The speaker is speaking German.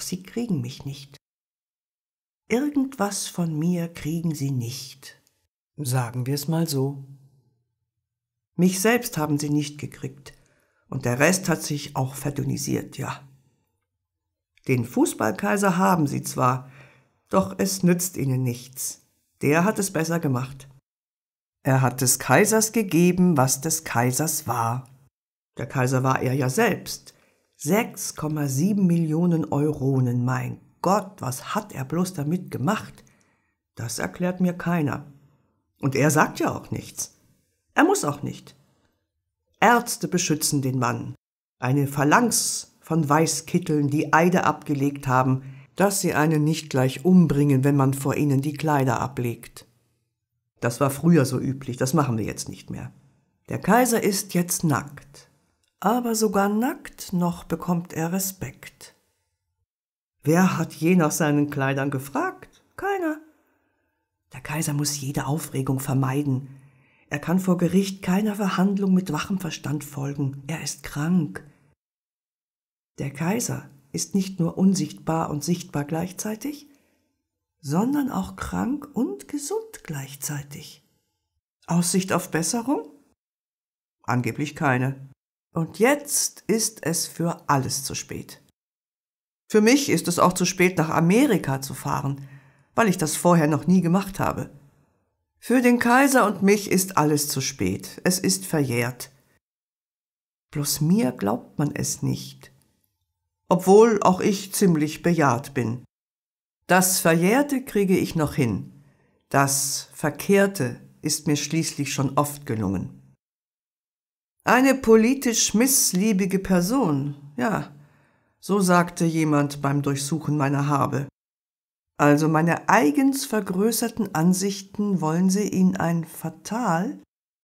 doch sie kriegen mich nicht. Irgendwas von mir kriegen sie nicht. Sagen wir es mal so. Mich selbst haben sie nicht gekriegt. Und der Rest hat sich auch verdünnisiert, ja. Den Fußballkaiser haben sie zwar, doch es nützt ihnen nichts. Der hat es besser gemacht. Er hat des Kaisers gegeben, was des Kaisers war. Der Kaiser war er ja selbst. 6,7 Millionen Euronen, mein Gott, was hat er bloß damit gemacht? Das erklärt mir keiner. Und er sagt ja auch nichts. Er muss auch nicht. Ärzte beschützen den Mann. Eine Phalanx von Weißkitteln, die Eide abgelegt haben, dass sie einen nicht gleich umbringen, wenn man vor ihnen die Kleider ablegt. Das war früher so üblich, das machen wir jetzt nicht mehr. Der Kaiser ist jetzt nackt aber sogar nackt noch bekommt er Respekt. Wer hat je nach seinen Kleidern gefragt? Keiner. Der Kaiser muss jede Aufregung vermeiden. Er kann vor Gericht keiner Verhandlung mit wachem Verstand folgen. Er ist krank. Der Kaiser ist nicht nur unsichtbar und sichtbar gleichzeitig, sondern auch krank und gesund gleichzeitig. Aussicht auf Besserung? Angeblich keine. Und jetzt ist es für alles zu spät. Für mich ist es auch zu spät, nach Amerika zu fahren, weil ich das vorher noch nie gemacht habe. Für den Kaiser und mich ist alles zu spät, es ist verjährt. Bloß mir glaubt man es nicht, obwohl auch ich ziemlich bejaht bin. Das Verjährte kriege ich noch hin, das Verkehrte ist mir schließlich schon oft gelungen. Eine politisch missliebige Person, ja, so sagte jemand beim Durchsuchen meiner Habe. Also meine eigens vergrößerten Ansichten wollen sie in ein Fatal